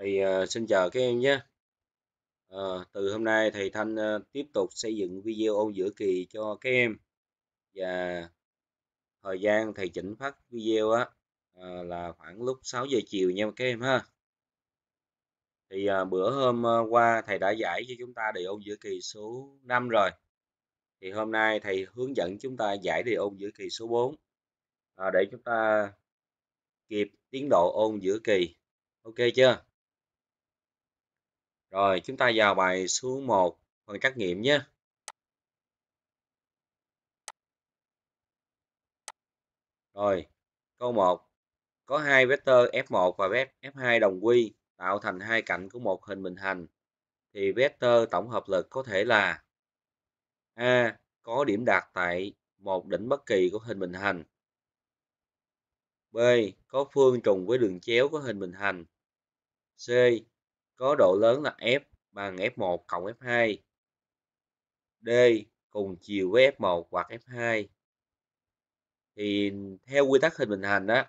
thì uh, xin chào các em nhé uh, từ hôm nay thầy Thanh uh, tiếp tục xây dựng video ôn giữa kỳ cho các em và thời gian thầy chỉnh phát video á uh, là khoảng lúc 6 giờ chiều nha các em ha thì uh, bữa hôm uh, qua thầy đã giải cho chúng ta đề ôn giữa kỳ số 5 rồi thì hôm nay thầy hướng dẫn chúng ta giải đề ôn giữa kỳ số 4 à, để chúng ta kịp tiến độ ôn giữa kỳ ok chưa rồi chúng ta vào bài số 1 phần trắc nghiệm nhé. Rồi, câu 1. Có hai vectơ F1 và F2 đồng quy tạo thành hai cạnh của một hình bình hành thì vectơ tổng hợp lực có thể là A có điểm đạt tại một đỉnh bất kỳ của hình bình hành. B có phương trùng với đường chéo của hình bình hành. C có độ lớn là F bằng F1 cộng F2. D cùng chiều với F1 hoặc F2. Thì theo quy tắc hình bình hành đó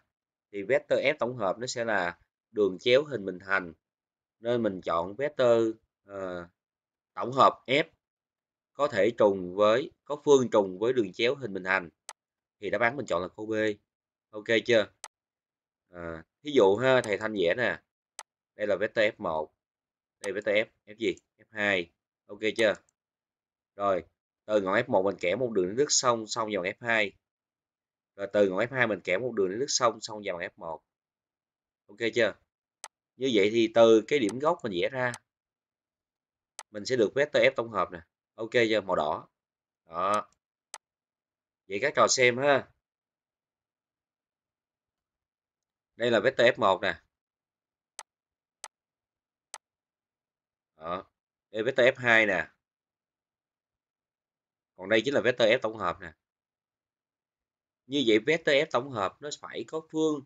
thì vector F tổng hợp nó sẽ là đường chéo hình bình hành. Nên mình chọn vector uh, tổng hợp F có thể trùng với có phương trùng với đường chéo hình bình hành. Thì đáp án mình chọn là câu B. Ok chưa? À, thí dụ ha, thầy thanh vẽ nè. Đây là vector F1 đây vector f f gì f2 ok chưa rồi từ ngõ f1 mình kẻ một đường đến nước sông, xong vào f2 rồi từ ngõ f2 mình kẻ một đường đến nước sông, xong vào f1 ok chưa như vậy thì từ cái điểm gốc mình vẽ ra mình sẽ được vector f tổng hợp nè ok chưa màu đỏ đó vậy các trò xem ha đây là vector f1 nè đó đây vector f2 nè còn đây chính là vector f tổng hợp nè như vậy vector f tổng hợp nó phải có phương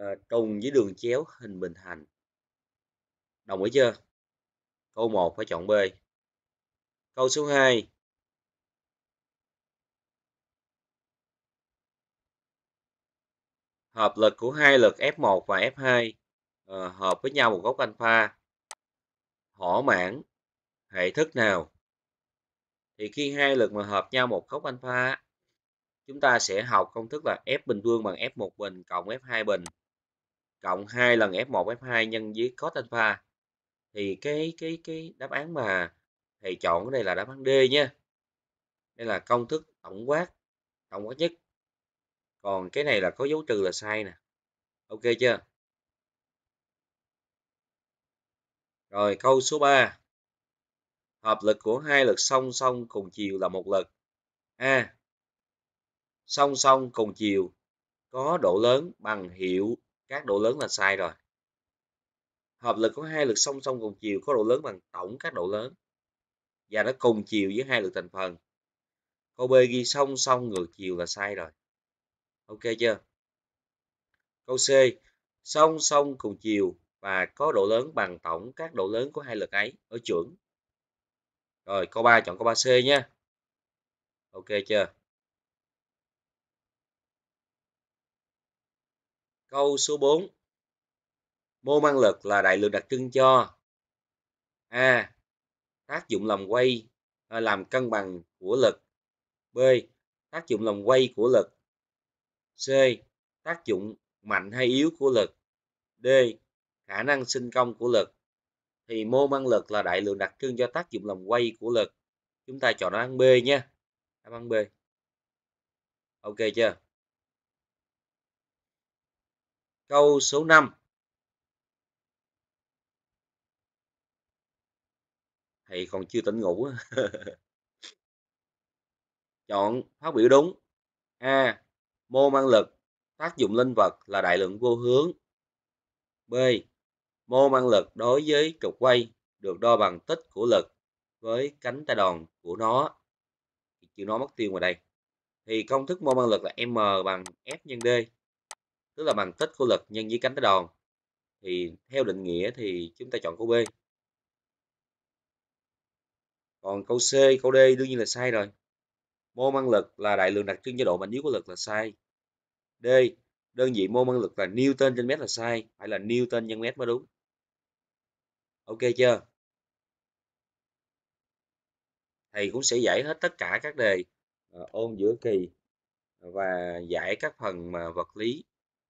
uh, trùng với đường chéo hình bình hành đồng ý chưa câu 1 phải chọn b câu số 2 hợp lực của hai lực F1 và F2 uh, ờ, hợp với nhau một góc alpha hỏa mãn hệ thức nào thì khi hai lực mà hợp nhau một góc alpha chúng ta sẽ học công thức là F bình phương bằng F1 bình cộng F2 bình cộng 2 lần F1 F2 nhân với cos alpha thì cái cái cái đáp án mà thầy chọn ở đây là đáp án D nha đây là công thức tổng quát tổng quát nhất còn cái này là có dấu trừ là sai nè ok chưa Rồi câu số 3. Hợp lực của hai lực song song cùng chiều là một lực. A. Song song cùng chiều có độ lớn bằng hiệu các độ lớn là sai rồi. Hợp lực của hai lực song song cùng chiều có độ lớn bằng tổng các độ lớn và nó cùng chiều với hai lực thành phần. Câu B ghi song song ngược chiều là sai rồi. Ok chưa? Câu C song song cùng chiều và có độ lớn bằng tổng các độ lớn của hai lực ấy ở trưởng. Rồi câu 3 chọn câu 3C nha. Ok chưa? Câu số 4. Mô man lực là đại lượng đặc trưng cho A. Tác dụng làm quay à, làm cân bằng của lực. B. Tác dụng làm quay của lực. C. Tác dụng mạnh hay yếu của lực. D khả năng sinh công của lực thì mô mang lực là đại lượng đặc trưng cho tác dụng làm quay của lực chúng ta chọn đáp án B nhé đáp à, án B ok chưa câu số 5 thầy còn chưa tỉnh ngủ chọn phát biểu đúng a mô mang lực tác dụng linh vật là đại lượng vô hướng b Mô mang lực đối với trục quay được đo bằng tích của lực với cánh tay đòn của nó. Thì nó mất tiêu ngoài đây. Thì công thức mô mang lực là M bằng F nhân D. Tức là bằng tích của lực nhân với cánh tay đòn. Thì theo định nghĩa thì chúng ta chọn câu B. Còn câu C, câu D đương nhiên là sai rồi. Mô mang lực là đại lượng đặc trưng cho độ mạnh yếu của lực là sai. D. Đơn vị mô mang lực là Newton trên mét là sai. Phải là Newton nhân mét mới đúng ok chưa thầy cũng sẽ giải hết tất cả các đề ờ, ôn giữa kỳ và giải các phần mà vật lý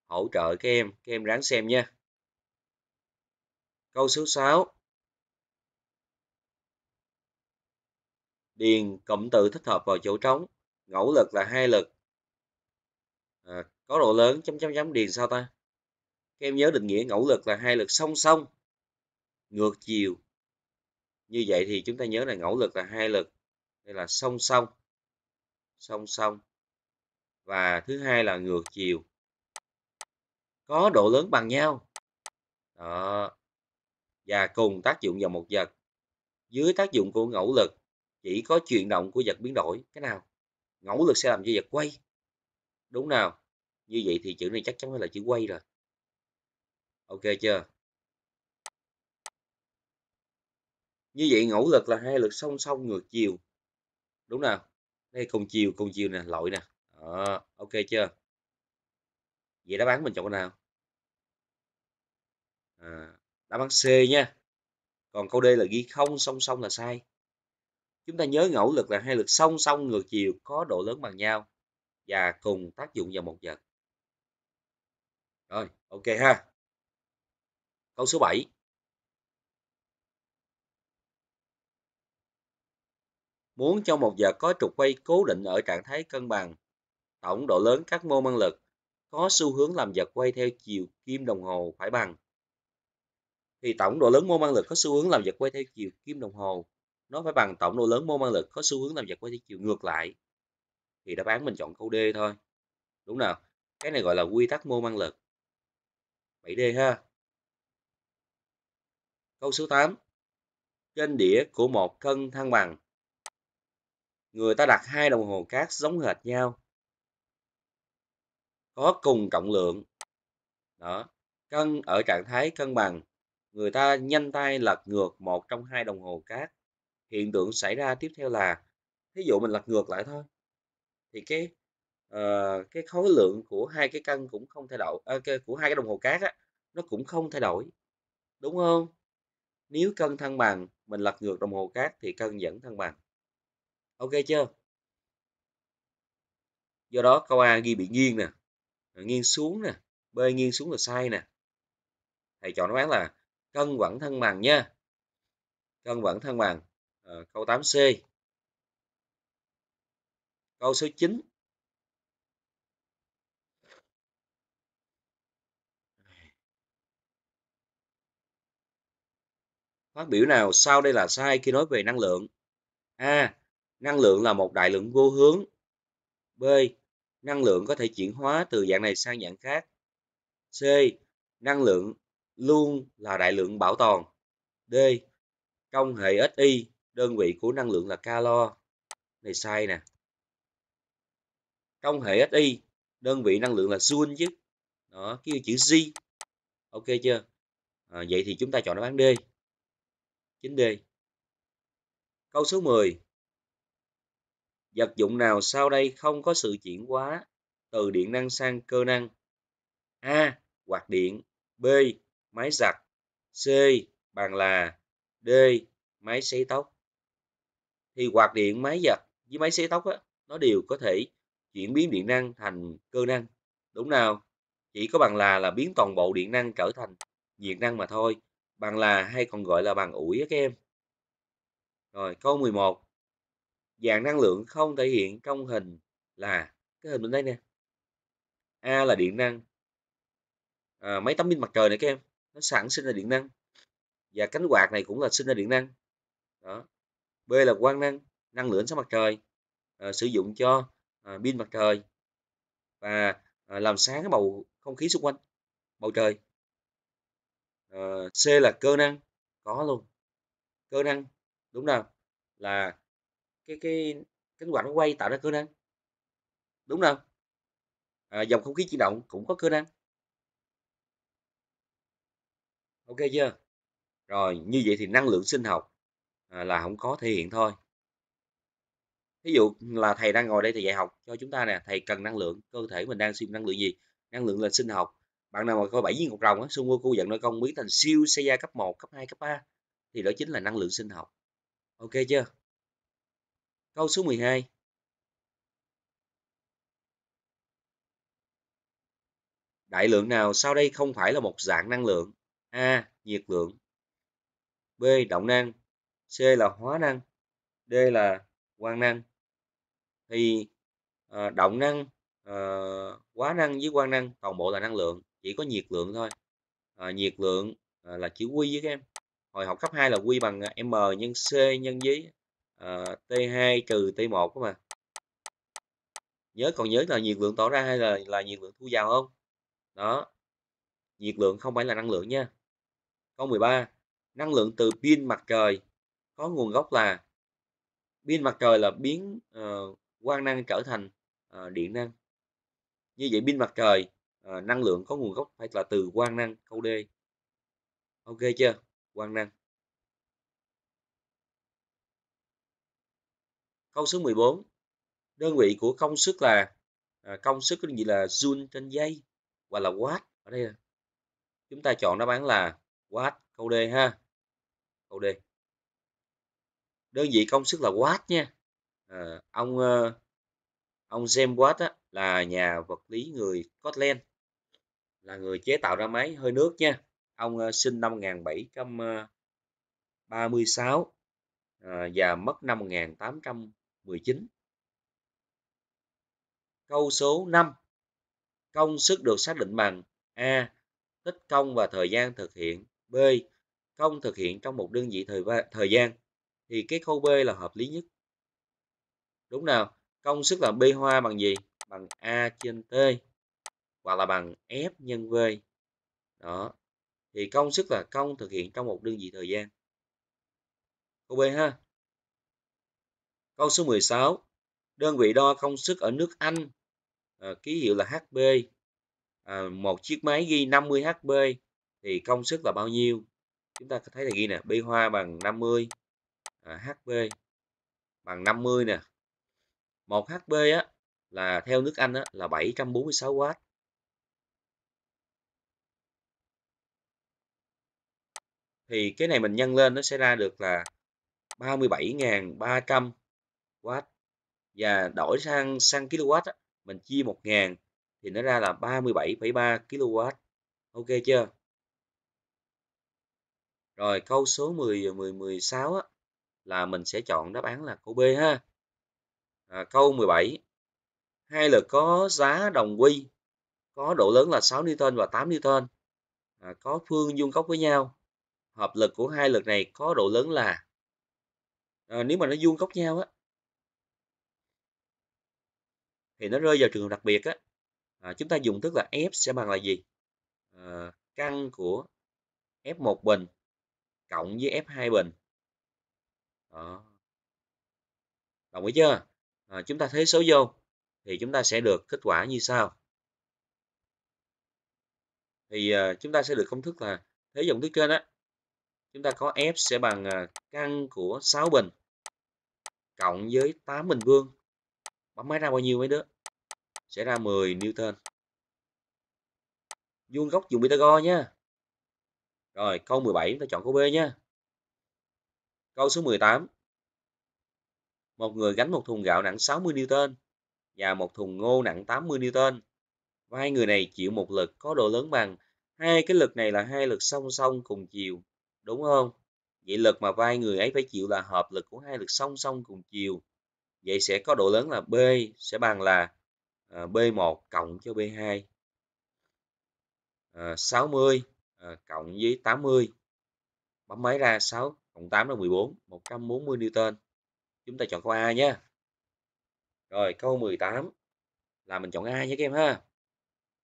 hỗ trợ các em các em ráng xem nha câu số 6 điền cụm từ thích hợp vào chỗ trống ngẫu lực là hai lực à, có độ lớn chấm chấm chấm điền sao ta các em nhớ định nghĩa ngẫu lực là hai lực song song ngược chiều như vậy thì chúng ta nhớ là ngẫu lực là hai lực đây là song song song song và thứ hai là ngược chiều có độ lớn bằng nhau đó. và cùng tác dụng vào một vật dưới tác dụng của ngẫu lực chỉ có chuyển động của vật biến đổi cái nào ngẫu lực sẽ làm cho vật quay đúng nào như vậy thì chữ này chắc chắn là chữ quay rồi ok chưa như vậy ngẫu lực là hai lực song song ngược chiều đúng nào đây cùng chiều cùng chiều nè lội nè Đó, ok chưa vậy đáp án mình chọn cái nào à, đáp án C nha còn câu D là ghi không song song là sai chúng ta nhớ ngẫu lực là hai lực song song ngược chiều có độ lớn bằng nhau và cùng tác dụng vào một vật rồi ok ha câu số 7 Muốn cho một giờ có trục quay cố định ở trạng thái cân bằng, tổng độ lớn các mô mang lực có xu hướng làm vật quay theo chiều kim đồng hồ phải bằng. Thì tổng độ lớn mô mang lực có xu hướng làm vật quay theo chiều kim đồng hồ, nó phải bằng tổng độ lớn mô mang lực có xu hướng làm vật quay theo chiều ngược lại. Thì đáp án mình chọn câu D thôi. Đúng nào? Cái này gọi là quy tắc mô mang lực. 7D ha. Câu số 8. Trên đĩa của một cân thăng bằng người ta đặt hai đồng hồ cát giống hệt nhau có cùng trọng lượng đó cân ở trạng thái cân bằng người ta nhanh tay lật ngược một trong hai đồng hồ cát hiện tượng xảy ra tiếp theo là thí dụ mình lật ngược lại thôi thì cái uh, cái khối lượng của hai cái cân cũng không thay đổi uh, của hai cái đồng hồ cát á, nó cũng không thay đổi đúng không nếu cân thăng bằng mình lật ngược đồng hồ cát thì cân vẫn thăng bằng ok chưa do đó câu a ghi bị nghiêng nè nghiêng xuống nè b nghiêng xuống là sai nè thầy chọn đáp án là cân vẫn thân bằng nha cân vẫn thân bằng à, câu 8c câu số 9 phát biểu nào sau đây là sai khi nói về năng lượng a năng lượng là một đại lượng vô hướng b năng lượng có thể chuyển hóa từ dạng này sang dạng khác c năng lượng luôn là đại lượng bảo toàn d trong hệ SI đơn vị của năng lượng là calo này sai nè trong hệ SI đơn vị năng lượng là joule chứ đó kia chữ J ok chưa à, vậy thì chúng ta chọn đáp án D 9D câu số 10 Vật dụng nào sau đây không có sự chuyển hóa từ điện năng sang cơ năng? A. Quạt điện B. Máy giặt C. Bàn là D. Máy sấy tóc Thì quạt điện, máy giặt với máy sấy tóc á, nó đều có thể chuyển biến điện năng thành cơ năng. Đúng nào? Chỉ có bằng là là biến toàn bộ điện năng trở thành nhiệt năng mà thôi. Bằng là hay còn gọi là bằng ủi á các em. Rồi câu 11 dạng năng lượng không thể hiện trong hình là cái hình bên đây nè a là điện năng à, mấy tấm pin mặt trời này các em nó sản sinh ra điện năng và cánh quạt này cũng là sinh ra điện năng đó b là quang năng năng lượng sáng mặt trời à, sử dụng cho à, pin mặt trời và à, làm sáng cái bầu không khí xung quanh bầu trời à, c là cơ năng có luôn cơ năng đúng nào là cái cái cánh quạt nó quay tạo ra cơ năng đúng không à, dòng không khí chuyển động cũng có cơ năng ok chưa rồi như vậy thì năng lượng sinh học à, là không có thể hiện thôi ví dụ là thầy đang ngồi đây thì dạy học cho chúng ta nè thầy cần năng lượng cơ thể mình đang suy năng lượng gì năng lượng là sinh học bạn nào mà coi bảy viên ngọc rồng á Sumoku giận nội công biến thành siêu xe cấp 1, cấp 2, cấp 3 thì đó chính là năng lượng sinh học ok chưa Câu số 12. Đại lượng nào sau đây không phải là một dạng năng lượng? A. Nhiệt lượng B. Động năng C. là hóa năng D. là quang năng Thì à, động năng, à, hóa năng với quang năng toàn bộ là năng lượng Chỉ có nhiệt lượng thôi à, Nhiệt lượng à, là chữ Q với các em Hồi học cấp 2 là Q bằng M nhân C nhân với Ờ, T2 trừ T1 đó mà nhớ còn nhớ là nhiệt lượng tỏ ra hay là là nhiệt lượng thu vào không đó nhiệt lượng không phải là năng lượng nha câu 13 năng lượng từ pin mặt trời có nguồn gốc là pin mặt trời là biến uh, quang năng trở thành uh, điện năng như vậy pin mặt trời uh, năng lượng có nguồn gốc phải là từ quang năng câu D ok chưa quang năng Câu số 14. Đơn vị của công suất là à, công suất có nghĩa là joule trên giây hoặc là watt ở đây. Chúng ta chọn đáp án là watt câu D ha. Câu D. Đơn vị công suất là watt nha. À, ông ờ, ông James Watt á, là nhà vật lý người Scotland là người chế tạo ra máy hơi nước nha. Ông ờ, sinh năm 1736 ờ, à, và mất năm 1800 19. Câu số 5. Công sức được xác định bằng A. Tích công và thời gian thực hiện. B. Công thực hiện trong một đơn vị thời, thời gian. Thì cái câu B là hợp lý nhất. Đúng nào? Công sức là B hoa bằng gì? Bằng A trên T. Hoặc là bằng F nhân V. Đó. Thì công sức là công thực hiện trong một đơn vị thời gian. Câu B ha. Câu số 16. Đơn vị đo công suất ở nước Anh, à, ký hiệu là HP. À, ờ, một chiếc máy ghi 50 HP thì công suất là bao nhiêu? Chúng ta thấy là ghi nè, bi hoa bằng 50 à, HP bằng 50 nè. Một HP á là theo nước Anh á là 746W. Thì cái này mình nhân lên nó sẽ ra được là 37.300 watt và đổi sang sang kilowatt á, mình chia 1000 thì nó ra là 37,3 kilowatt, Ok chưa? Rồi câu số 10 10 16 á là mình sẽ chọn đáp án là câu B ha. À, câu 17. Hai lực có giá đồng quy có độ lớn là 6 Newton và 8 Newton. À, có phương vuông góc với nhau. Hợp lực của hai lực này có độ lớn là à, nếu mà nó vuông góc nhau á thì nó rơi vào trường hợp đặc biệt á à, chúng ta dùng thức là f sẽ bằng là gì à, căn của f1 bình cộng với f2 bình đó. đồng ý chưa à, chúng ta thế số vô thì chúng ta sẽ được kết quả như sau thì à, chúng ta sẽ được công thức là thế dòng thứ trên á chúng ta có f sẽ bằng à, căn của 6 bình cộng với 8 bình vương bấm máy ra bao nhiêu mấy đứa sẽ ra 10 Newton vuông góc dùng Pythagore nha rồi câu 17 ta chọn câu B nha câu số 18 một người gánh một thùng gạo nặng 60 Newton và một thùng ngô nặng 80 Newton vai người này chịu một lực có độ lớn bằng hai cái lực này là hai lực song song cùng chiều đúng không vậy lực mà vai người ấy phải chịu là hợp lực của hai lực song song cùng chiều Vậy sẽ có độ lớn là B sẽ bằng là B1 cộng cho B2 60 cộng với 80 ờ, ờ, bấm máy ra 6 cộng 8 là 14 140 Newton chúng ta chọn câu A nhé rồi câu 18 là mình chọn A nhé các em ha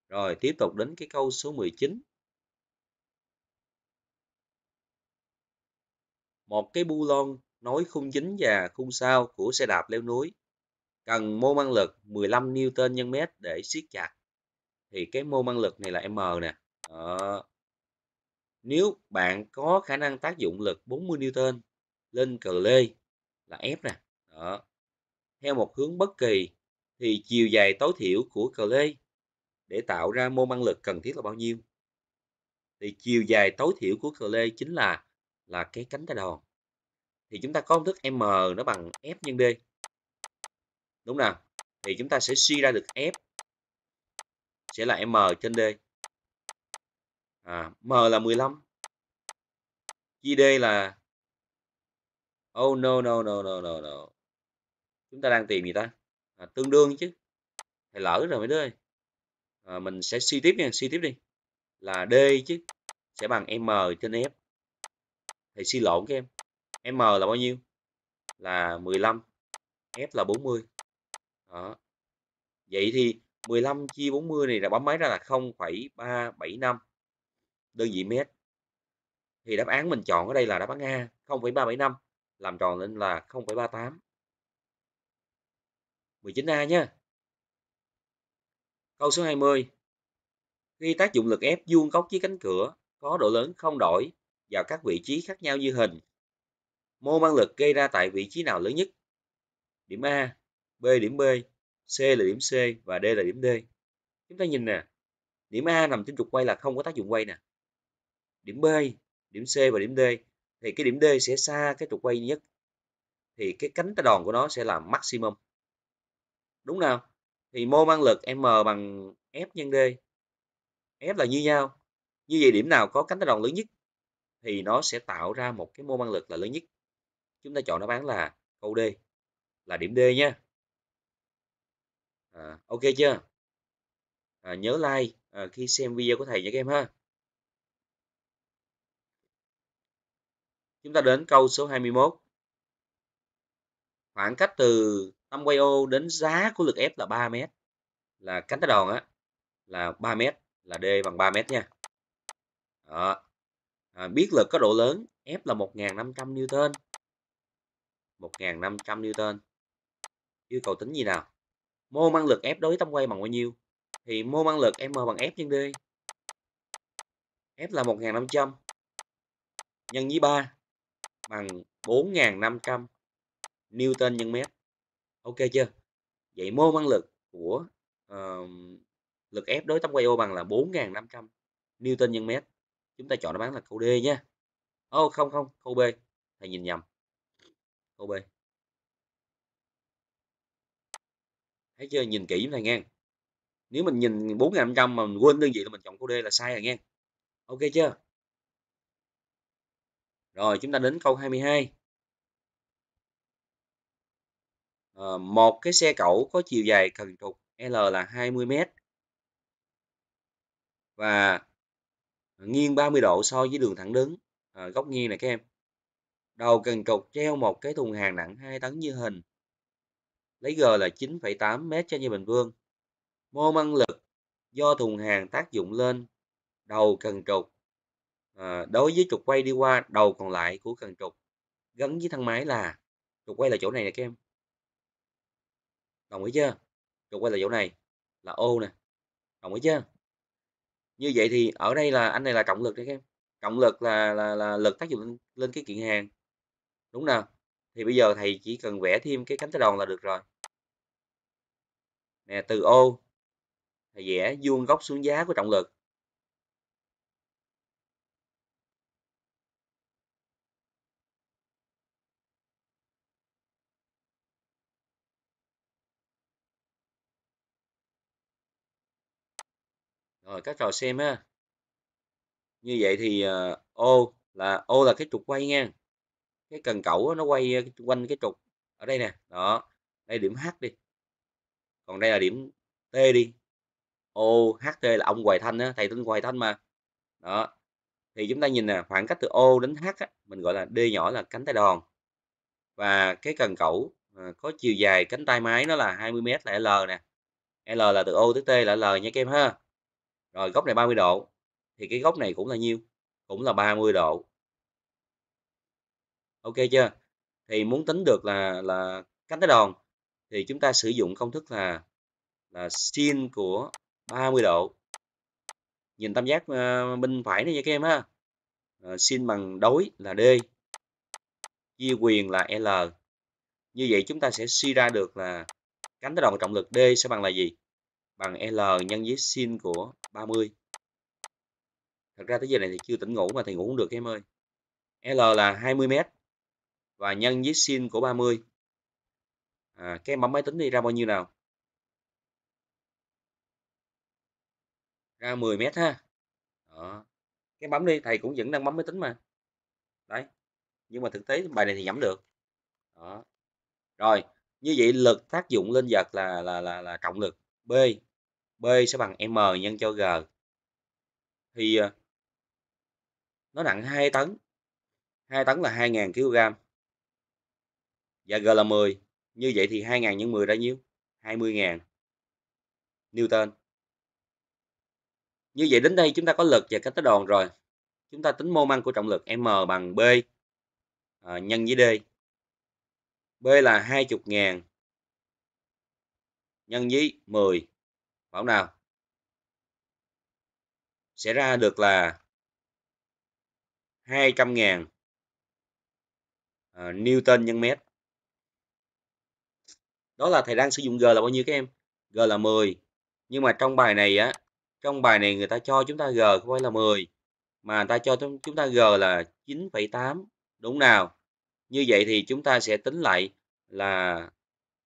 rồi tiếp tục đến cái câu số 19 một cái bu lon nối khung chính và khung sau của xe đạp leo núi cần mô man lực 15 Newton nhân mét để siết chặt thì cái mô man lực này là M nè Đó. nếu bạn có khả năng tác dụng lực 40 Newton lên cờ lê là F nè Đó. theo một hướng bất kỳ thì chiều dài tối thiểu của cờ lê để tạo ra mô man lực cần thiết là bao nhiêu thì chiều dài tối thiểu của cờ lê chính là là cái cánh tay đòn thì chúng ta có công thức m nó bằng f nhân d đúng nào thì chúng ta sẽ suy ra được f sẽ là m trên d à, m là 15 chia d là oh no no no no no no chúng ta đang tìm gì ta à, tương đương chứ thầy lỡ rồi mấy đứa ơi à, mình sẽ suy tiếp nha suy tiếp đi là d chứ sẽ bằng m trên f thầy suy lộn các em M là bao nhiêu? Là 15. F là 40. Đó. Vậy thì 15 chia 40 này là bấm máy ra là 0,375 đơn vị mét. Thì đáp án mình chọn ở đây là đáp án A 0,375 làm tròn lên là 0,38. 19A nhé. Câu số 20. Khi tác dụng lực ép vuông góc với cánh cửa có độ lớn không đổi vào các vị trí khác nhau như hình mô man lực gây ra tại vị trí nào lớn nhất? Điểm A, B điểm B, C là điểm C và D là điểm D. Chúng ta nhìn nè, điểm A nằm trên trục quay là không có tác dụng quay nè. Điểm B, điểm C và điểm D thì cái điểm D sẽ xa cái trục quay nhất. Thì cái cánh tay đòn của nó sẽ là maximum. Đúng nào? Thì mô man lực M bằng F nhân D. F là như nhau. Như vậy điểm nào có cánh tay đòn lớn nhất thì nó sẽ tạo ra một cái mô man lực là lớn nhất chúng ta chọn đáp án là câu D là điểm D nha à, ok chưa à, nhớ like à, khi xem video của thầy nha các em ha chúng ta đến câu số 21 khoảng cách từ tâm quay ô đến giá của lực F là 3 mét là cánh tay đòn á là 3 mét là D bằng 3 mét nha À, biết lực có độ lớn F là 1.500 Newton 1500 Newton yêu cầu tính gì nào mô năng lực F đối tâm quay bằng bao nhiêu thì mô năng lực M bằng F nhân D F là 1500 nhân với 3 bằng 4500 Newton nhân mét ok chưa vậy mô năng lực của uh, lực F đối tâm quay O bằng là 4500 Newton nhân mét chúng ta chọn đáp án là câu D nhé ô oh, không không câu B thầy nhìn nhầm câu B thấy chưa nhìn kỹ này nghe nếu mình nhìn 4500 mà mình quên đơn vị là mình chọn câu D là sai rồi nghe ok chưa rồi chúng ta đến câu 22 à, ờ, một cái xe cẩu có chiều dài cần trục L là 20 mét và nghiêng 30 độ so với đường thẳng đứng à, góc nghiêng này các em Đầu cần trục treo một cái thùng hàng nặng 2 tấn như hình. Lấy G là 9,8 m trên giây bình vương. Mô năng lực do thùng hàng tác dụng lên đầu cần trục à, đối với trục quay đi qua đầu còn lại của cần trục gắn với thang máy là trục quay là chỗ này nè các em đồng ý chưa trục quay là chỗ này là ô nè đồng ý chưa như vậy thì ở đây là anh này là trọng lực đấy các em trọng lực là là, là lực tác dụng lên, lên cái kiện hàng đúng nè thì bây giờ thầy chỉ cần vẽ thêm cái cánh tay đòn là được rồi nè từ ô thầy vẽ vuông góc xuống giá của trọng lực rồi các trò xem ha như vậy thì ô ờ, là ô là cái trục quay nha cái cần cẩu nó quay quanh cái trục ở đây nè đó đây điểm h đi còn đây là điểm t đi o ht là ông hoài thanh á thầy tên hoài thanh mà đó thì chúng ta nhìn nè khoảng cách từ o đến h á, mình gọi là d nhỏ là cánh tay đòn và cái cần cẩu à, có chiều dài cánh tay máy nó là 20 m là l nè l là từ o tới t là l nha các em ha rồi góc này 30 độ thì cái góc này cũng là nhiêu cũng là 30 độ ok chưa thì muốn tính được là là cánh tới đòn thì chúng ta sử dụng công thức là là sin của 30 độ nhìn tam giác ờ, bên phải này nha các em ha à, sin bằng đối là d chia quyền là l như vậy chúng ta sẽ suy ra được là cánh tới đòn trọng lực d sẽ bằng là gì bằng l nhân với sin của 30 thật ra tới giờ này thì chưa tỉnh ngủ mà thì ngủ không được các em ơi l là 20 mét và nhân với sin của 30 à, các em bấm máy tính đi ra bao nhiêu nào ra 10 mét ha Đó. cái bấm đi thầy cũng vẫn đang bấm máy tính mà đấy nhưng mà thực tế bài này thì nhẩm được Đó. rồi như vậy lực tác dụng lên vật là là là, là trọng lực b b sẽ bằng m nhân cho g thì ờ, nó nặng 2 tấn 2 tấn là 2.000 kg và dạ, G là 10 như vậy thì 2.000 nhân 10 ra nhiêu 20.000 Newton như vậy đến đây chúng ta có lực và cách tới đòn rồi chúng ta tính mô man của trọng lực M bằng B à, nhân với D B là 20.000 nhân với 10 bảo nào sẽ ra được là 200.000 à, Newton nhân mét đó là thầy đang sử dụng g là bao nhiêu các em g là 10 nhưng mà trong bài này á trong bài này người ta cho chúng ta g không phải là 10 mà người ta cho chúng ta g là 9,8 đúng nào như vậy thì chúng ta sẽ tính lại là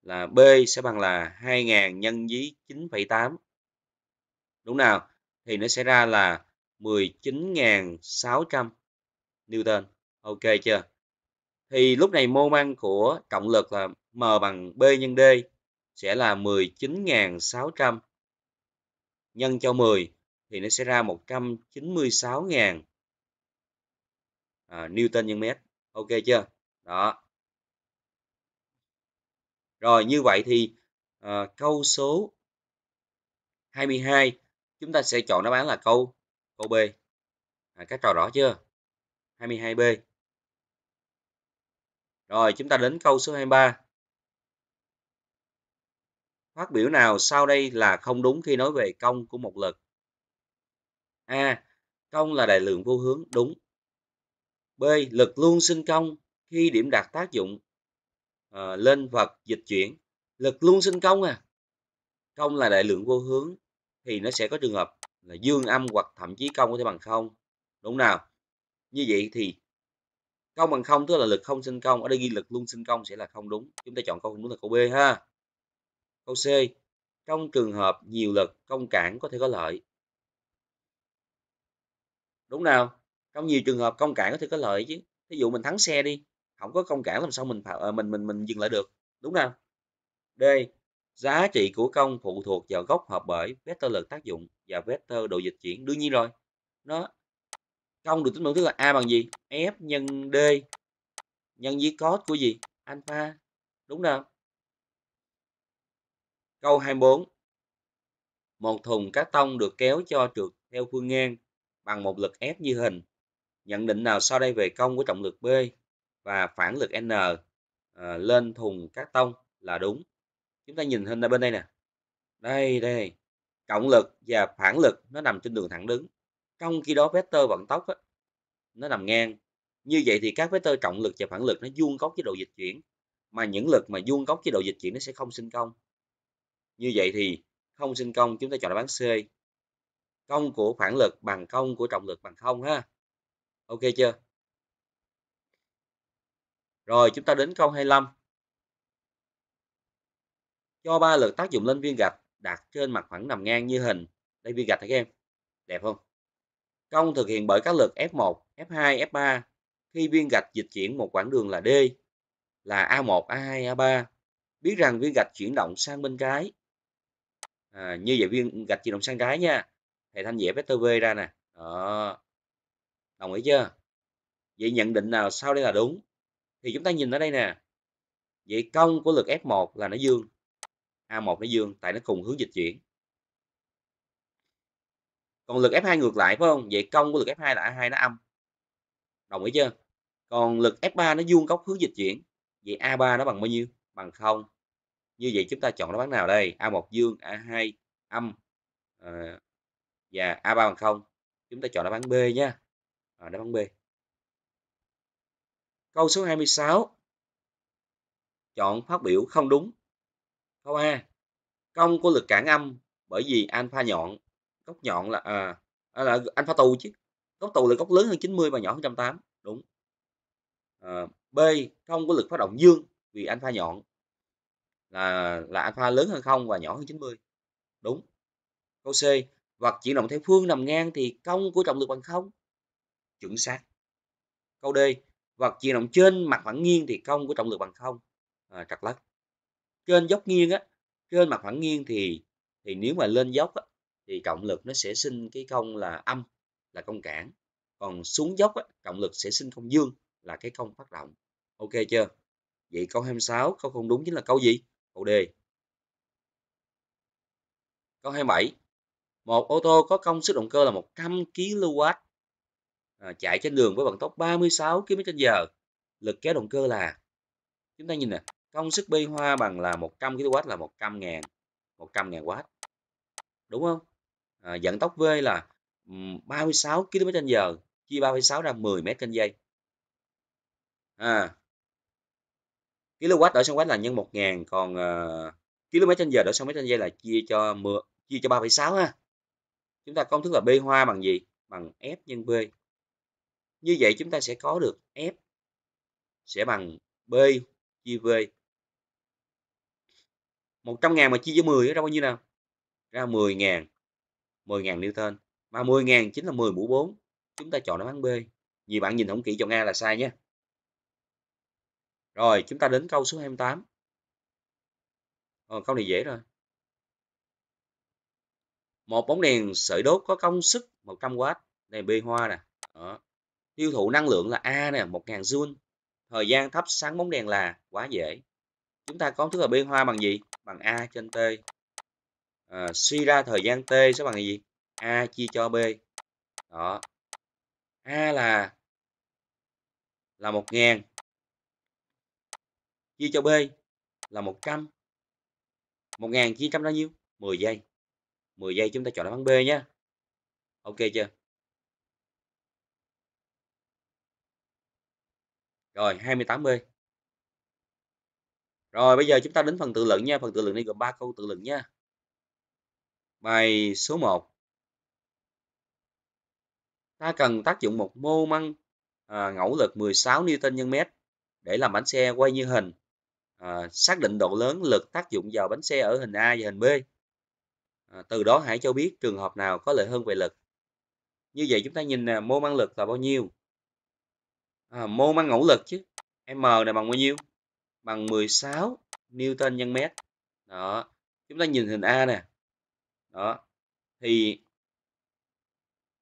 là b sẽ bằng là 2000 nhân với 9,8 đúng nào thì nó sẽ ra là 19.600 Newton ok chưa thì lúc này mô măng của cộng lực là M bằng B nhân D sẽ là 19.600 nhân cho 10 thì nó sẽ ra 196.000 à, Newton nhân mét. Ok chưa? Đó. Rồi như vậy thì à, câu số 22 chúng ta sẽ chọn đáp án là câu câu B. À, các trò rõ chưa? 22B. Rồi chúng ta đến câu số 23. Phát biểu nào sau đây là không đúng khi nói về công của một lực? A. Công là đại lượng vô hướng, đúng. B. Lực luôn sinh công khi điểm đạt tác dụng à, lên vật dịch chuyển. Lực luôn sinh công à. Công là đại lượng vô hướng thì nó sẽ có trường hợp là dương âm hoặc thậm chí công có thể bằng không. Đúng nào? Như vậy thì công bằng không tức là lực không sinh công ở đây ghi lực luôn sinh công sẽ là không đúng chúng ta chọn câu không đúng là câu b ha câu c trong trường hợp nhiều lực công cản có thể có lợi đúng nào trong nhiều trường hợp công cản có thể có lợi chứ ví dụ mình thắng xe đi không có công cản làm sao mình ờ, mình mình mình dừng lại được đúng nào d giá trị của công phụ thuộc vào gốc hợp bởi vector lực tác dụng và vector độ dịch chuyển đương nhiên rồi nó công được tính bằng thức là a bằng gì f nhân d nhân với cos của gì alpha đúng không câu 24 một thùng cá tông được kéo cho trượt theo phương ngang bằng một lực F như hình nhận định nào sau đây về công của trọng lực B và phản lực N à, lên thùng cá tông là đúng chúng ta nhìn hình ở bên đây nè đây đây trọng lực và phản lực nó nằm trên đường thẳng đứng trong khi đó vector vận tốc á, nó nằm ngang như vậy thì các vector trọng lực và phản lực nó vuông góc với độ dịch chuyển mà những lực mà vuông góc với độ dịch chuyển nó sẽ không sinh công như vậy thì không sinh công chúng ta chọn đáp án C công của phản lực bằng công của trọng lực bằng không ha ok chưa rồi chúng ta đến câu 25 cho ba lực tác dụng lên viên gạch đặt trên mặt phẳng nằm ngang như hình đây viên gạch hả các em đẹp không Công thực hiện bởi các lực F1, F2, F3 khi viên gạch dịch chuyển một quãng đường là D, là A1, A2, A3. Biết rằng viên gạch chuyển động sang bên trái. À, như vậy viên gạch chuyển động sang trái nha. Thầy thanh vẽ vector V ra nè. Đó. Đồng ý chưa? Vậy nhận định nào sau đây là đúng? Thì chúng ta nhìn ở đây nè. Vậy công của lực F1 là nó dương. A1 nó dương tại nó cùng hướng dịch chuyển còn lực F2 ngược lại phải không vậy công của lực F2 là A2 nó âm đồng ý chưa còn lực F3 nó vuông góc hướng dịch chuyển vậy A3 nó bằng bao nhiêu bằng không như vậy chúng ta chọn đáp án nào đây A1 dương A2 âm ờ, và A3 bằng không chúng ta chọn đáp án B nhé ờ, đáp án B câu số 26 chọn phát biểu không đúng câu A công của lực cản âm bởi vì alpha nhọn góc nhọn là à, à là alpha tù chứ góc tù là góc lớn hơn 90 và nhỏ hơn 180 đúng à, b không có lực phát động dương vì alpha nhọn là là alpha lớn hơn không và nhỏ hơn 90 đúng câu c vật chuyển động theo phương nằm ngang thì công của trọng lực bằng không chuẩn xác câu d vật chuyển động trên mặt phẳng nghiêng thì công của trọng lực bằng không à, trật lất trên dốc nghiêng á trên mặt phẳng nghiêng thì thì nếu mà lên dốc á, thì cộng lực nó sẽ sinh cái công là âm là công cản còn xuống dốc á, cộng lực sẽ sinh công dương là cái công phát động ok chưa vậy câu 26 câu không đúng chính là câu gì câu d câu 27 một ô tô có công suất động cơ là 100 kW à, chạy trên đường với vận tốc 36 km/h lực kéo động cơ là chúng ta nhìn nè công suất bi hoa bằng là 100 kW là 100 ngàn 100 ngàn W đúng không à, ờ, vận tốc V là 36 km/h chia 36 ra 10 m trên giây à, kW đổi sang watt là nhân 1000 còn uh, ờ, km/h đổi sang m trên giây là chia cho 10 chia cho 3,6 ha chúng ta công thức là B hoa bằng gì bằng F nhân v. như vậy chúng ta sẽ có được F sẽ bằng B chia V 100 ngàn mà chia cho 10 ra bao nhiêu nào ra 10 ngàn 10.000 Newton mà 10.000 chính là 10 mũ 4 chúng ta chọn đáp án B vì bạn nhìn không kỹ chọn A là sai nhé rồi chúng ta đến câu số 28 ờ, câu này dễ rồi một bóng đèn sợi đốt có công suất 100W này B hoa nè Đó. tiêu thụ năng lượng là A nè 1.000 joule thời gian thắp sáng bóng đèn là quá dễ chúng ta có thứ là B hoa bằng gì bằng A trên T à, suy ra thời gian t sẽ bằng gì a chia cho b đó a là là một ngàn chia cho b là một trăm một ngàn chia trăm bao nhiêu 10 giây 10 giây chúng ta chọn đáp án B nhé ok chưa rồi 28B rồi bây giờ chúng ta đến phần tự luận nha phần tự luận này gồm 3 câu tự luận nha Bài số 1 Ta cần tác dụng một mô măng à, ngẫu lực 16 Newton nhân mét để làm bánh xe quay như hình. À, xác định độ lớn lực tác dụng vào bánh xe ở hình A và hình B. À, từ đó hãy cho biết trường hợp nào có lợi hơn về lực. Như vậy chúng ta nhìn nè, à, mô măng lực là bao nhiêu? À, mô măng ngẫu lực chứ. M này bằng bao nhiêu? Bằng 16 Newton nhân mét. Đó. Chúng ta nhìn hình A nè đó thì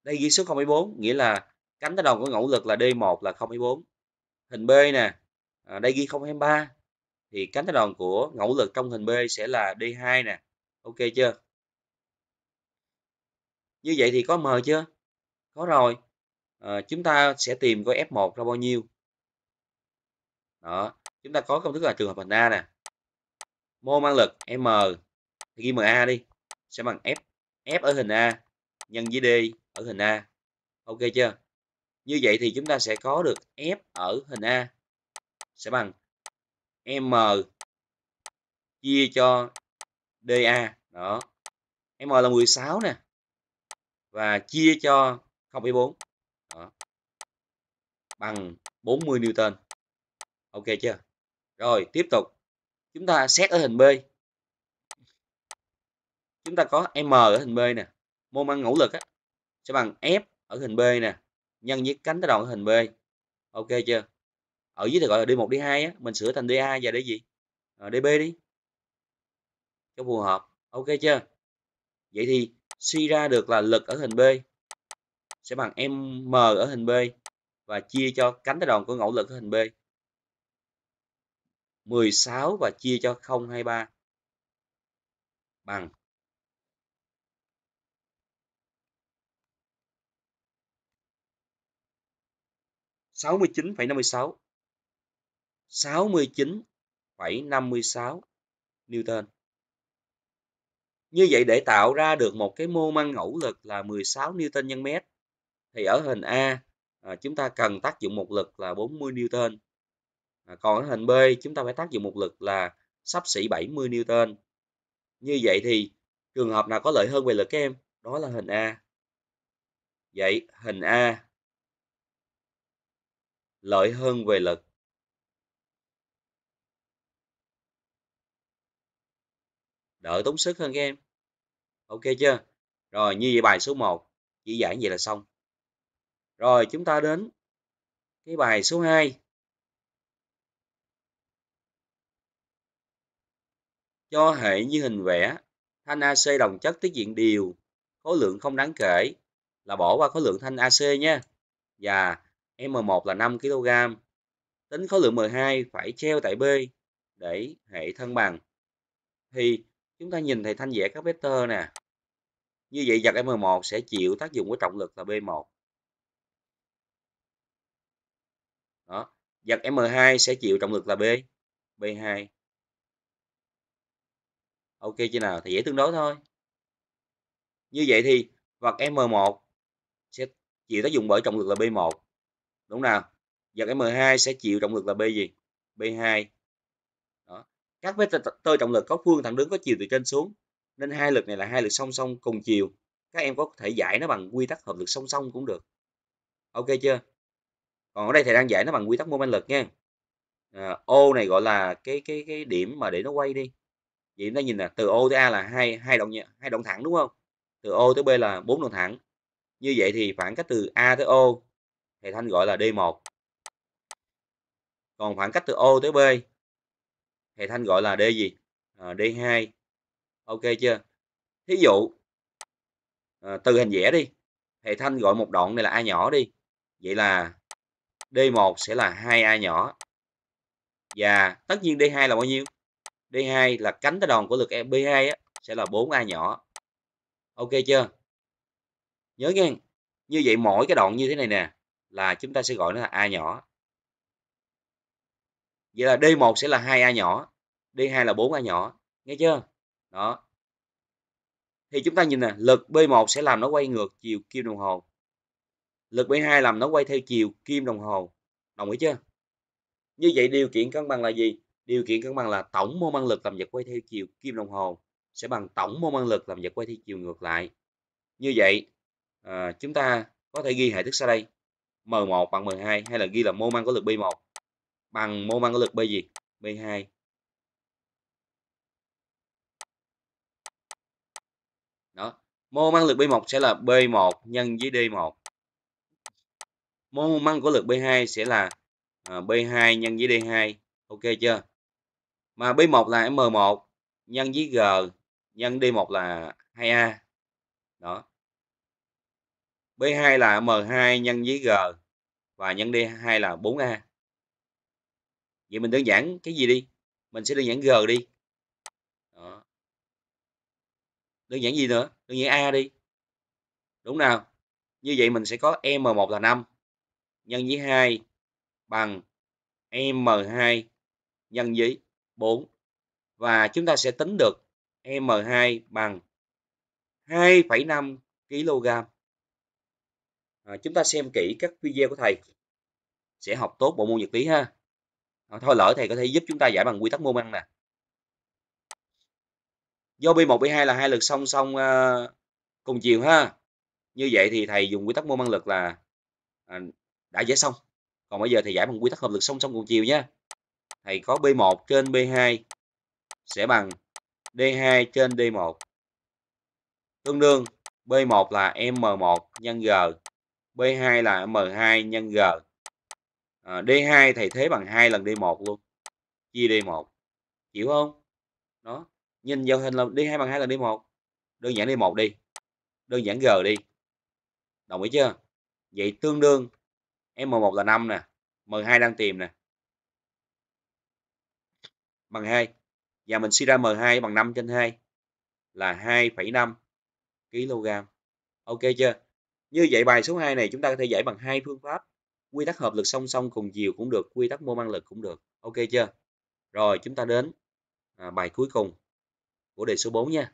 đây ghi số 0,4 nghĩa là cánh tác động của ngẫu lực là D1 là 0,4 hình B nè à, đây ghi 0,3 thì cánh tác động của ngẫu lực trong hình B sẽ là D2 nè ok chưa như vậy thì có M chưa có rồi à, chúng ta sẽ tìm coi F1 ra bao nhiêu đó chúng ta có công thức là trường hợp hình A nè mô mang lực M thì ghi MA đi sẽ bằng f f ở hình a nhân với d ở hình a ok chưa như vậy thì chúng ta sẽ có được f ở hình a sẽ bằng m chia cho DA đó M là 16 nè và chia cho 0,4 đó. bằng 40 Newton ok chưa rồi tiếp tục chúng ta xét ở hình B chúng ta có m ở hình b nè mô ăn ngũ lực á, sẽ bằng f ở hình b nè nhân với cánh tới đầu ở hình b ok chưa ở dưới thì gọi là d1 d2 á, mình sửa thành d da và d gì à, ờ, db đi cho phù hợp ok chưa vậy thì suy ra được là lực ở hình b sẽ bằng m ở hình b và chia cho cánh tới đòn của ngẫu lực ở hình b 16 và chia cho 023 bằng 69,56 69,56 Newton. Như vậy để tạo ra được một cái mô măng ngẫu lực là 16 Newton nhân mét thì ở hình A à, chúng ta cần tác dụng một lực là 40 Newton. À, còn ở hình B chúng ta phải tác dụng một lực là sắp xỉ 70 Newton. Như vậy thì trường hợp nào có lợi hơn về lực các em? Đó là hình A. Vậy hình A lợi hơn về lực đỡ tốn sức hơn các em ok chưa rồi như vậy bài số 1 chỉ giải vậy là xong rồi chúng ta đến cái bài số 2 cho hệ như hình vẽ thanh AC đồng chất tiết diện đều khối lượng không đáng kể là bỏ qua khối lượng thanh AC nhé và M1 là 5 kg. Tính khối lượng M2 phải treo tại B để hệ thân bằng. Thì chúng ta nhìn thấy thanh vẽ các vectơ nè. Như vậy vật M1 sẽ chịu tác dụng của trọng lực là B1. Đó. Vật M2 sẽ chịu trọng lực là B, B2. Ok chưa nào? Thì dễ tương đối thôi. Như vậy thì vật M1 sẽ chịu tác dụng bởi trọng lực là B1 đúng nào vật M2 sẽ chịu trọng lực là B gì B2 đó. các vector tơ trọng lực có phương thẳng đứng có chiều từ trên xuống nên hai lực này là hai lực song song cùng chiều các em có thể giải nó bằng quy tắc hợp lực song song cũng được ok chưa còn ở đây thầy đang giải nó bằng quy tắc mô men lực nha à, O này gọi là cái cái cái điểm mà để nó quay đi vậy ta nhìn là từ O tới A là hai hai đoạn hai đoạn thẳng đúng không từ O tới B là bốn đoạn thẳng như vậy thì khoảng cách từ A tới O thì thanh gọi là D1. Còn khoảng cách từ O tới B thì thanh gọi là D gì? À, D2. Ok chưa? Thí dụ à, từ hình vẽ đi. Thì thanh gọi một đoạn này là A nhỏ đi. Vậy là D1 sẽ là 2A nhỏ. Và tất nhiên D2 là bao nhiêu? D2 là cánh tới đòn của lực e- B2 á, sẽ là 4A nhỏ. Ok chưa? Nhớ nghe. Như vậy mỗi cái đoạn như thế này nè là chúng ta sẽ gọi nó là a nhỏ vậy là d1 sẽ là 2a nhỏ d2 là 4a nhỏ nghe chưa đó thì chúng ta nhìn nè lực b1 sẽ làm nó quay ngược chiều kim đồng hồ lực b2 làm nó quay theo chiều kim đồng hồ đồng ý chưa như vậy điều kiện cân bằng là gì điều kiện cân bằng là tổng mô man lực làm vật quay theo chiều kim đồng hồ sẽ bằng tổng mô man lực làm vật quay theo chiều ngược lại như vậy à, chúng ta có thể ghi hệ thức sau đây M1 bằng M2 hay là ghi là mô man có lực B1 bằng mô man có lực B gì? B2. Đó, mô man lực B1 sẽ là B1 nhân với D1. Mô man có lực B2 sẽ là à, B2 nhân với D2. Ok chưa? Mà B1 là M1 nhân với G nhân D1 là 2A. Đó. B2 là M2 nhân với G và nhân D2 là 4A. Vậy mình đơn giản cái gì đi? Mình sẽ đơn giản G đi. Đó. Đơn giản gì nữa? Đơn giản A đi. Đúng nào? Như vậy mình sẽ có M1 là 5 nhân với 2 bằng M2 nhân với 4 và chúng ta sẽ tính được M2 bằng 2,5 kg à, chúng ta xem kỹ các video của thầy sẽ học tốt bộ môn vật lý ha à, thôi lỡ thầy có thể giúp chúng ta giải bằng quy tắc môn ăn nè do B1 B2 là hai lực song song à, cùng chiều ha như vậy thì thầy dùng quy tắc môn ăn lực là à, đã giải xong còn bây giờ thì giải bằng quy tắc hợp lực song song cùng chiều nhé thầy có B1 trên B2 sẽ bằng D2 trên D1 tương đương B1 là M1 nhân G B2 là M2 nhân G à, ờ, D2 thầy thế bằng hai lần D1 luôn chia D1 hiểu không đó nhìn vào hình là D2 bằng hai lần D1 đơn giản D1 đi đơn giản G đi đồng ý chưa vậy tương đương M1 là 5 nè M2 đang tìm nè bằng 2 và mình suy ra M2 bằng 5 trên 2 là 2,5 kg ok chưa như vậy bài số 2 này chúng ta có thể giải bằng hai phương pháp. Quy tắc hợp lực song song cùng chiều cũng được, quy tắc mô man lực cũng được. Ok chưa? Rồi chúng ta đến à, bài cuối cùng của đề số 4 nha.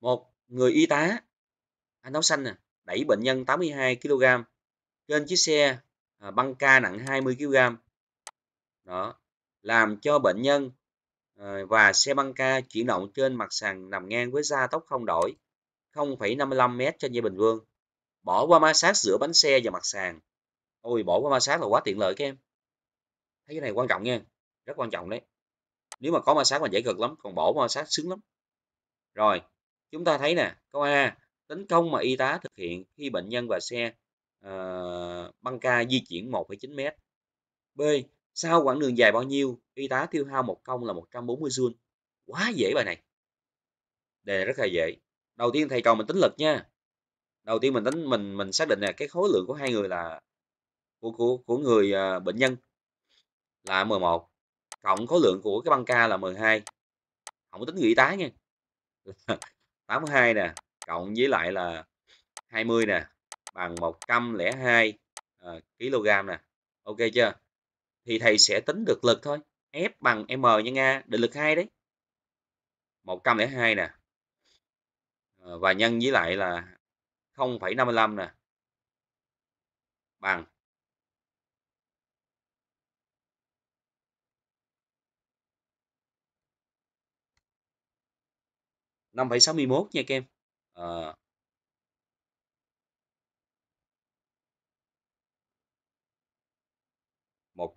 Một người y tá anh áo xanh nè, đẩy bệnh nhân 82 kg trên chiếc xe à, băng ca nặng 20 kg. Đó, làm cho bệnh nhân Ờ, và xe băng ca chuyển động trên mặt sàn nằm ngang với gia tốc không đổi 0,55m trên dây bình vương. Bỏ qua ma sát giữa bánh xe và mặt sàn. Ôi bỏ qua ma sát là quá tiện lợi các em. Thấy cái này quan trọng nha, rất quan trọng đấy. Nếu mà có ma sát mà dễ cực lắm, còn bỏ ma sát sướng lắm. Rồi, chúng ta thấy nè, câu A, tấn công mà y tá thực hiện khi bệnh nhân và xe uh, băng ca di chuyển 1,9m. B, sau quãng đường dài bao nhiêu, y tá tiêu hao một công là 140 joule. Quá dễ bài này. Đề này rất là dễ. Đầu tiên thầy trò mình tính lực nha. Đầu tiên mình tính mình mình xác định là cái khối lượng của hai người là của của của người uh, bệnh nhân là 11 cộng khối lượng của cái băng ca là 12. Không có tính người y tá nha. 82 nè, cộng với lại là 20 nè bằng 102 uh, kg nè. Ok chưa? thì thầy sẽ tính được lực thôi. F bằng M nhân A, định lực 2 đấy. 102 nè. Ờ, và nhân với lại là 0,55 nè. Bằng năm phẩy sáu mươi mốt nha các em ờ.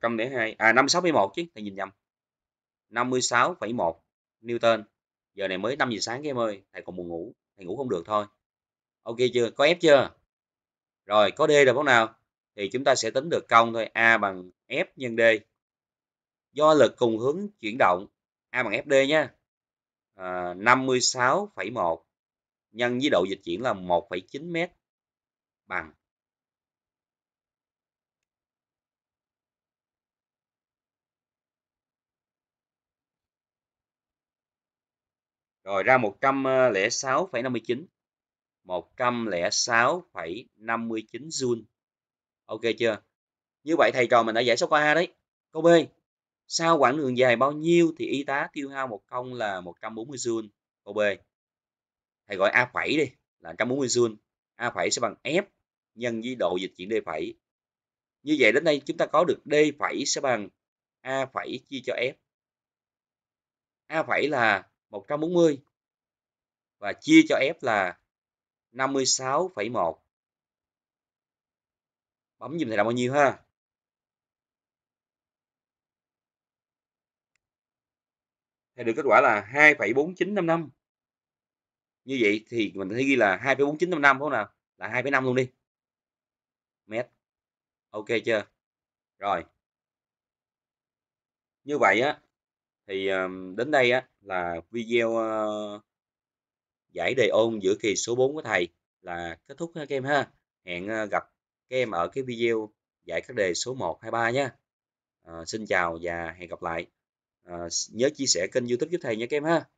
102 à 561 chứ thầy nhìn nhầm 56,1 Newton giờ này mới 5 giờ sáng các em ơi thầy còn buồn ngủ thầy ngủ không được thôi ok chưa có F chưa rồi có D là món nào thì chúng ta sẽ tính được công thôi A bằng F nhân D do lực cùng hướng chuyển động A bằng FD nhé à, 56,1 nhân với độ dịch chuyển là 1,9 m bằng Rồi ra 106,59. 106,59 ờ, joule. Ok chưa? Như vậy thầy trò mình đã giải số câu A đấy. Câu B. Sau quãng đường dài bao nhiêu thì y tá tiêu hao một công là 140 joule. Câu B. Thầy gọi A phẩy đi là 140 joule. A phẩy sẽ bằng F nhân với độ dịch chuyển D phẩy. Như vậy đến đây chúng ta có được D phẩy sẽ bằng A phẩy chia cho F. A phẩy là 140 và chia cho F là 56,1 bấm dùm thầy là bao nhiêu ha thầy được kết quả là 2,4955 như vậy thì mình thấy ghi là 2,4955 đúng không nào là 2,5 luôn đi mét ok chưa rồi như vậy á thì đến đây á, là video giải đề ôn giữa kỳ số 4 của thầy là kết thúc các em ha hẹn gặp các em ở cái video giải các đề số 1 2 3 nhé uh, xin chào và hẹn gặp lại uh, nhớ chia sẻ kênh youtube giúp thầy nha các em ha